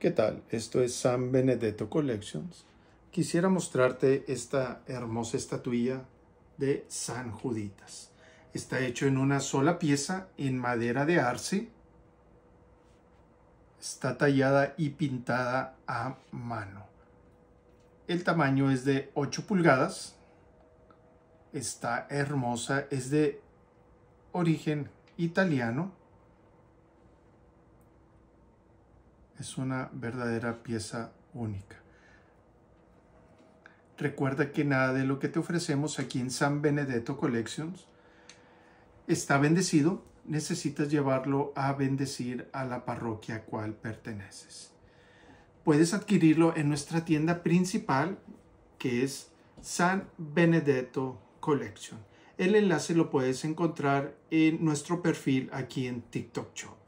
¿Qué tal? Esto es San Benedetto Collections. Quisiera mostrarte esta hermosa estatuilla de San Juditas. Está hecho en una sola pieza en madera de arce. Está tallada y pintada a mano. El tamaño es de 8 pulgadas. Está hermosa, es de origen italiano es una verdadera pieza única. Recuerda que nada de lo que te ofrecemos aquí en San Benedetto Collections está bendecido. Necesitas llevarlo a bendecir a la parroquia a cual perteneces. Puedes adquirirlo en nuestra tienda principal que es San Benedetto Collection. El enlace lo puedes encontrar en nuestro perfil aquí en TikTok Shop.